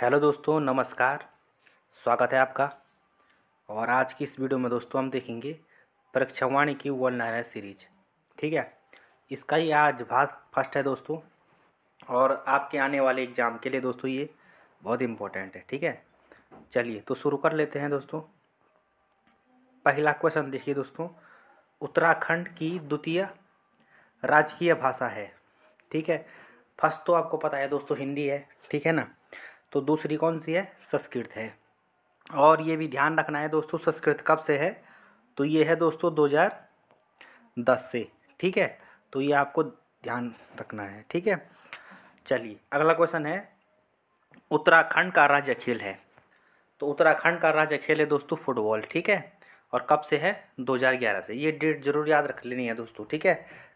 hello दोस्तों नमस्कार स्वागत है आपका और आज की इस वीडियो में दोस्तों हम देखेंगे परीक्षावाणी की वर्ल्ड नारायण सीरीज ठीक है इसका ही आज भाग फर्स्ट है दोस्तों और आपके आने वाले एग्ज़ाम के लिए दोस्तों ये बहुत इम्पोर्टेंट है ठीक है चलिए तो शुरू कर लेते हैं दोस्तों पहला क्वेश्चन देखिए दोस्तों उत्तराखंड की द्वितीय राजकीय भाषा है ठीक है फर्स्ट तो आपको पता है दोस्तों हिंदी है ठीक है ना तो दूसरी कौन सी है संस्कृत है और ये भी ध्यान रखना है दोस्तों संस्कृत कब से है तो ये है दोस्तों 2010 से ठीक है तो ये आपको ध्यान रखना है ठीक है चलिए अगला क्वेश्चन है उत्तराखंड का राज्य खेल है तो उत्तराखंड का राज्य खेल है दोस्तों फुटबॉल ठीक है और कब से है 2011 से ये डेट जरूर याद रख लेनी है दोस्तों ठीक है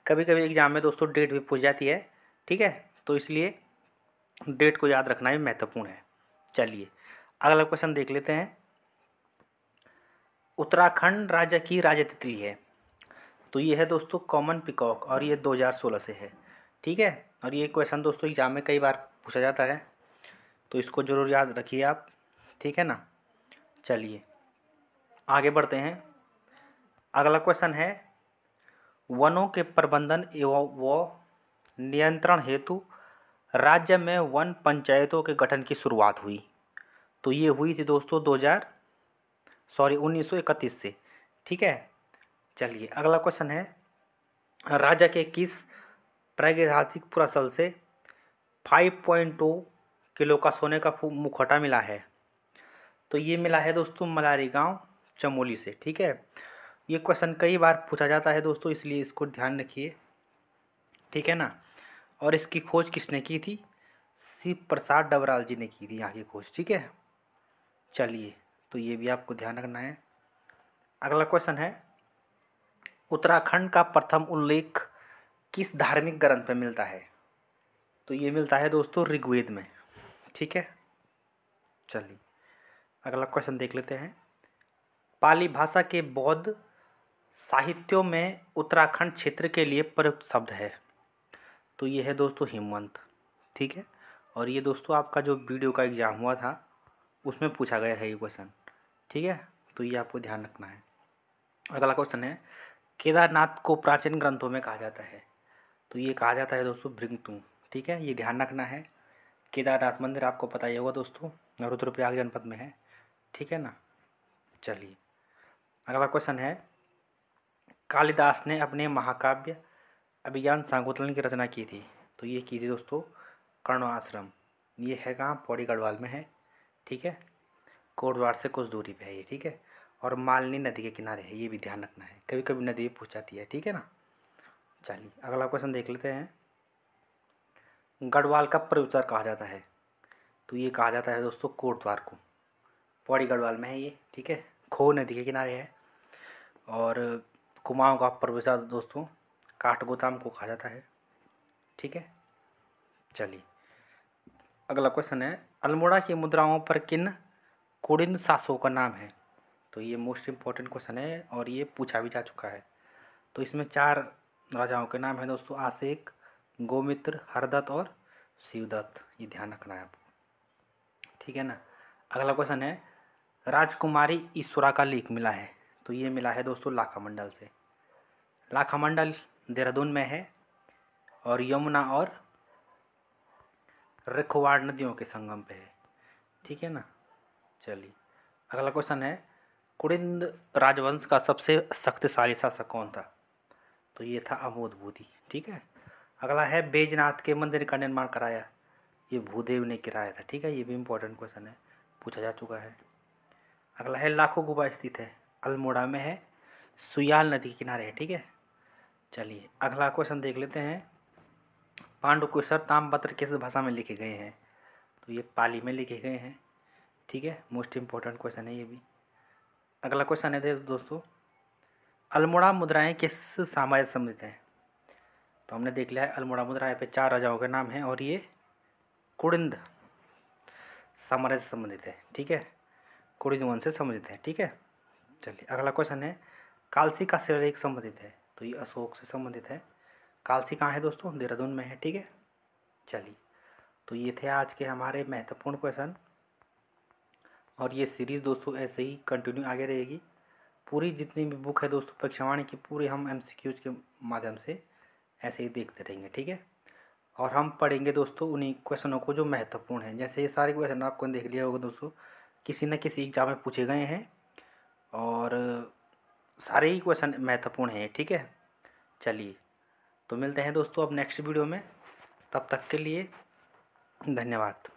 कभी कभी एग्जाम में दोस्तों डेट भी पूछ जाती है ठीक है तो इसलिए डेट को याद रखना भी महत्वपूर्ण है चलिए अगला क्वेश्चन देख लेते हैं उत्तराखंड राज्य की राज्य तितली है तो ये है दोस्तों कॉमन पिकॉक और ये 2016 से है ठीक है और ये क्वेश्चन दोस्तों एग्जाम में कई बार पूछा जाता है तो इसको ज़रूर याद रखिए आप ठीक है ना चलिए आगे बढ़ते हैं अगला क्वेश्चन है वनों के प्रबंधन एवं व नियंत्रण हेतु राज्य में वन पंचायतों के गठन की शुरुआत हुई तो ये हुई थी दोस्तों 2000 सॉरी 1931 से ठीक है चलिए अगला क्वेश्चन है राज्य के किस प्रागैतिहासिक पुरासल से 5.2 किलो का सोने का मुखौटा मिला है तो ये मिला है दोस्तों मलारी गांव चमोली से ठीक है ये क्वेश्चन कई बार पूछा जाता है दोस्तों इसलिए इसको ध्यान रखिए ठीक है ना और इसकी खोज किसने की थी शिव प्रसाद डबराल जी ने की थी यहाँ की खोज ठीक है चलिए तो ये भी आपको ध्यान रखना है अगला क्वेश्चन है उत्तराखंड का प्रथम उल्लेख किस धार्मिक ग्रंथ में मिलता है तो ये मिलता है दोस्तों ऋग्वेद में ठीक है चलिए अगला क्वेश्चन देख लेते हैं पाली भाषा के बौद्ध साहित्यों में उत्तराखंड क्षेत्र के लिए प्रयुक्त शब्द है तो ये है दोस्तों हेमवंत ठीक है और ये दोस्तों आपका जो वीडियो का एग्ज़ाम हुआ था उसमें पूछा गया है ये क्वेश्चन ठीक है तो ये आपको ध्यान रखना है अगला क्वेश्चन है केदारनाथ को प्राचीन ग्रंथों में कहा जाता है तो ये कहा जाता है दोस्तों भृंगतु ठीक है ये ध्यान रखना है केदारनाथ मंदिर आपको पता ही होगा दोस्तों रुद्रप्रयाग जनपद में है ठीक है ना चलिए अगला क्वेश्चन है कालिदास ने अपने महाकाव्य अभिज्ञान सांगोतलन की रचना की थी तो ये की थी दोस्तों कर्ण आश्रम ये है कहाँ पौड़ी गढ़वाल में है ठीक है कोटद्वार से कुछ दूरी पे है ये ठीक है और मालनी नदी के किनारे है ये भी ध्यान रखना है कभी कभी नदी पूछ जाती है ठीक है ना चलिए अगला क्वेश्चन देख लेते हैं गढ़वाल का प्रविचार कहा जाता है तो ये कहा जाता है दोस्तों कोटद्वार को पौड़ी गढ़वाल में है ये ठीक है खो नदी के किनारे है और कुमाऊँ का प्रविचार दोस्तों काठगोदाम को कहा जाता है ठीक है चलिए अगला क्वेश्चन है अल्मोड़ा की मुद्राओं पर किन कुड़िन सासों का नाम है तो ये मोस्ट इम्पॉर्टेंट क्वेश्चन है और ये पूछा भी जा चुका है तो इसमें चार राजाओं के नाम हैं दोस्तों आशिक गोमित्र हरदत्त और शिवदत्त ये ध्यान रखना है आपको ठीक है ना अगला क्वेश्चन है राजकुमारी ईश्वरा का लेख मिला है तो ये मिला है दोस्तों लाखा मंडल से लाखा मंडल देहरादून में है और यमुना और रिखवाड़ नदियों के संगम पे है ठीक है ना चलिए अगला क्वेश्चन है कुड़िंद राजवंश का सबसे शक्तिशाली शासक कौन था तो ये था अमोद भूदी ठीक है अगला है बेजनाथ के मंदिर का निर्माण कराया ये भूदेव ने किराया था ठीक है ये भी इम्पोर्टेंट क्वेश्चन है पूछा जा चुका है अगला है लाखों गुबा स्थित है अल्मोड़ा में है सुयाल नदी के किनारे है ठीक है चलिए अगला क्वेश्चन देख लेते हैं पांडु कुशर तामपत्र किस भाषा में लिखे गए हैं तो ये पाली में लिखे गए हैं ठीक है मोस्ट इम्पोर्टेंट क्वेश्चन है ये भी अगला क्वेश्चन है दोस्तों अल्मोड़ा मुद्राएं किस साम्राज्य से संबंधित हैं तो हमने देख लिया है अल्मोड़ा मुद्राएं पे चार राजाओं के नाम हैं और ये कुड़िंद साम्राज्य से संबंधित है ठीक है कुड़िंद वन से संबंधित है ठीक है चलिए अगला क्वेश्चन है कालसी का शिलालेख संबंधित है तो ये अशोक से संबंधित है कालसी कहाँ है दोस्तों देहरादून में है ठीक है चलिए तो ये थे आज के हमारे महत्वपूर्ण क्वेश्चन और ये सीरीज़ दोस्तों ऐसे ही कंटिन्यू आगे रहेगी पूरी जितनी भी बुक है दोस्तों परीक्षावाणी की पूरी हम एम के माध्यम से ऐसे ही देखते रहेंगे ठीक है और हम पढ़ेंगे दोस्तों उन्हीं क्वेश्चनों को जो महत्वपूर्ण हैं जैसे ये सारे क्वेश्चन आपको देख लिया होगा दोस्तों किसी न किसी एग्जाम में पूछे गए हैं और सारे ही क्वेश्चन महत्वपूर्ण हैं ठीक है चलिए तो मिलते हैं दोस्तों अब नेक्स्ट वीडियो में तब तक के लिए धन्यवाद